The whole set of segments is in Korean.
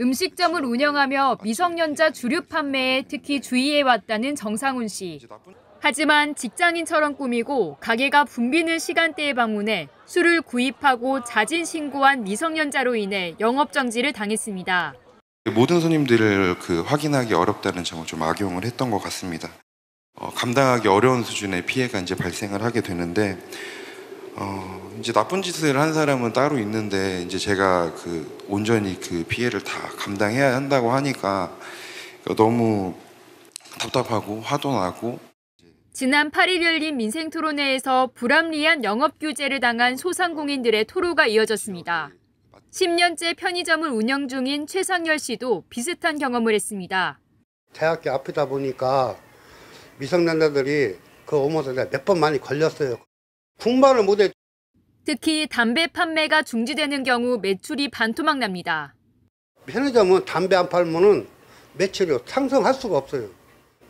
음식점을 운영하며 미성년자 주류 판매에 특히 주의해왔다는 정상훈 씨. 하지만 직장인처럼 꾸미고 가게가 붐비는 시간대에 방문해 술을 구입하고 자진 신고한 미성년자로 인해 영업 정지를 당했습니다. 모든 손님들을 그 확인하기 어렵다는 점을 좀 악용을 했던 것 같습니다. 어, 감당하기 어려운 수준의 피해가 이제 발생을 하게 되는데 어, 이제 나쁜 짓을 한 사람은 따로 있는데 이제 제가 그 온전히 그 피해를 다 감당해야 한다고 하니까 너무 답답하고 화도 나고 지난 8일 열린 민생 토론회에서 불합리한 영업 규제를 당한 소상공인들의 토로가 이어졌습니다. 10년째 편의점을 운영 중인 최상열 씨도 비슷한 경험을 했습니다. 대학교 앞이다 보니까 미성년자들이 그 오모전에 몇번 많이 걸렸어요. 군발을 못해. 특히 담배 판매가 중지되는 경우 매출이 반토막 납니다. 편의점은 담배 안 팔면은 매출이 상승할 수가 없어요.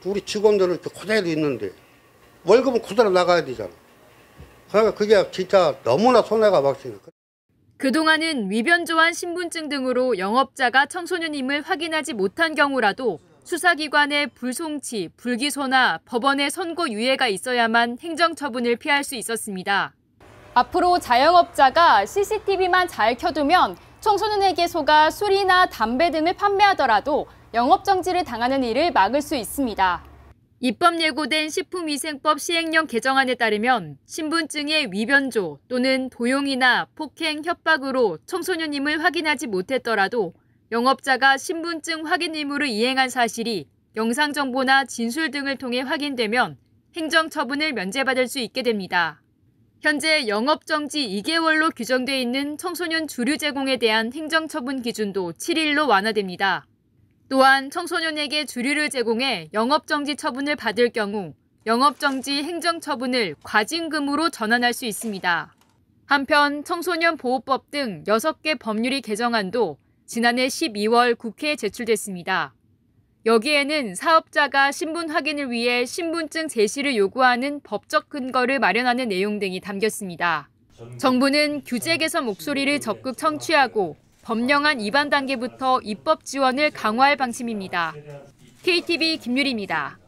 우리 직원들은 고대로 있는데 월급은 그대로 나가야 되잖아. 그러니까 그게 진짜 너무나 손해가 막히는. 그동안은 위변조한 신분증 등으로 영업자가 청소년임을 확인하지 못한 경우라도 수사기관의 불송치, 불기소나 법원의 선고유예가 있어야만 행정처분을 피할 수 있었습니다. 앞으로 자영업자가 CCTV만 잘 켜두면 청소년에게 속아 술이나 담배 등을 판매하더라도 영업정지를 당하는 일을 막을 수 있습니다. 입법 예고된 식품위생법 시행령 개정안에 따르면 신분증의 위변조 또는 도용이나 폭행, 협박으로 청소년임을 확인하지 못했더라도 영업자가 신분증 확인 의무를 이행한 사실이 영상정보나 진술 등을 통해 확인되면 행정처분을 면제받을 수 있게 됩니다. 현재 영업정지 2개월로 규정돼 있는 청소년 주류 제공에 대한 행정처분 기준도 7일로 완화됩니다. 또한 청소년에게 주류를 제공해 영업정지 처분을 받을 경우 영업정지 행정처분을 과징금으로 전환할 수 있습니다. 한편 청소년 보호법 등 6개 법률이 개정안도 지난해 12월 국회에 제출됐습니다. 여기에는 사업자가 신분 확인을 위해 신분증 제시를 요구하는 법적 근거를 마련하는 내용 등이 담겼습니다. 정부는 규제 개선 목소리를 적극 청취하고 법령안 위반 단계부터 입법 지원을 강화할 방침입니다. KTV 김유리입니다.